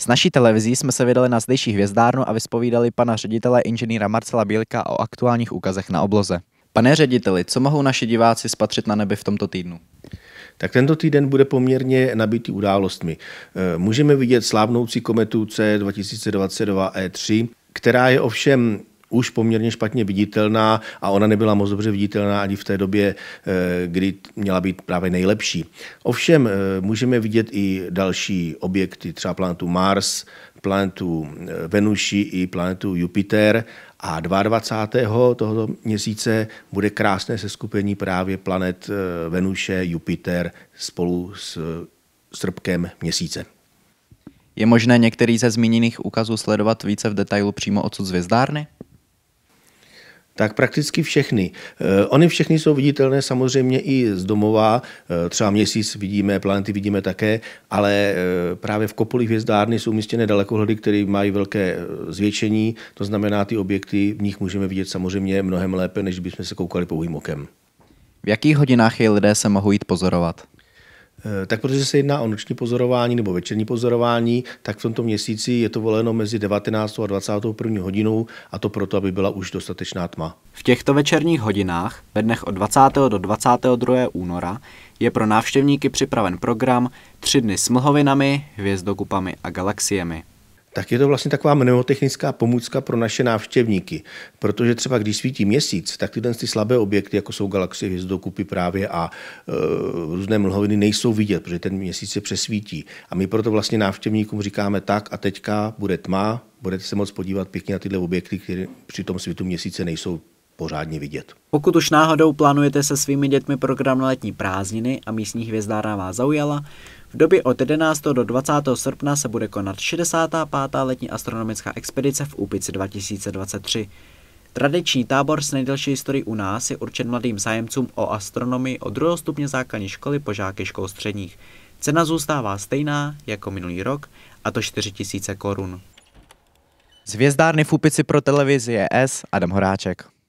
S naší televizí jsme se vydali na zdejší hvězdárnu a vyspovídali pana ředitele inženýra Marcela Bílka o aktuálních úkazech na obloze. Pane řediteli, co mohou naši diváci spatřit na nebi v tomto týdnu? Tak tento týden bude poměrně nabitý událostmi. E, můžeme vidět slávnoucí kometu C2022E3, e která je ovšem už poměrně špatně viditelná a ona nebyla moc dobře viditelná ani v té době, eh, kdy měla být právě nejlepší. Ovšem eh, můžeme vidět i další objekty, třeba planetu Mars, planetu eh, Venuši i planetu Jupiter a 22. tohoto měsíce bude krásné seskupení právě planet Venuše, Jupiter spolu s srpkem měsíce. Je možné některý ze zmíněných ukazů sledovat více v detailu přímo odsud z hvězdárny? tak prakticky všechny. Eh, ony všechny jsou viditelné samozřejmě i z domova, eh, třeba měsíc vidíme, planety vidíme také, ale eh, právě v kopoli hvězdárny jsou umístěné dalekohledy, které mají velké zvětšení, to znamená, ty objekty v nich můžeme vidět samozřejmě mnohem lépe, než bychom se koukali pouhým okem. V jakých hodinách je lidé se mohou jít pozorovat? Eh, tak protože se jedná o noční pozorování nebo večerní pozorování, tak v tomto měsíci je to voleno mezi 19. a 21. hodinou a to proto, aby byla už dostatečná tma. V těchto večerních hodinách, ve dnech od 20. do 22. února, je pro návštěvníky připraven program tři dny s mlhovinami, hvězdokupami a galaxiemi tak je to vlastně taková mnemotechnická pomůcka pro naše návštěvníky. Protože třeba když svítí měsíc, tak tyhle ty slabé objekty, jako jsou galaxie, hvězdokupy právě a e, různé mlhoviny, nejsou vidět, protože ten měsíc se přesvítí. A my proto vlastně návštěvníkům říkáme tak a teďka bude tma, budete se moc podívat pěkně na tyhle objekty, které při tom svitu měsíce nejsou pořádně vidět. Pokud už náhodou plánujete se svými dětmi program na letní prázdniny a místní hvězdárna vás zaujala, v době od 11. do 20. srpna se bude konat 65. letní astronomická expedice v Úpici 2023. Tradiční tábor s nejdelší historií u nás je určen mladým zájemcům o astronomii od druhého stupně základní školy po žáky škol středních. Cena zůstává stejná jako minulý rok, a to 4000 korun. Z hvězdárny v Úpici pro televizi je S. Adam Horáček.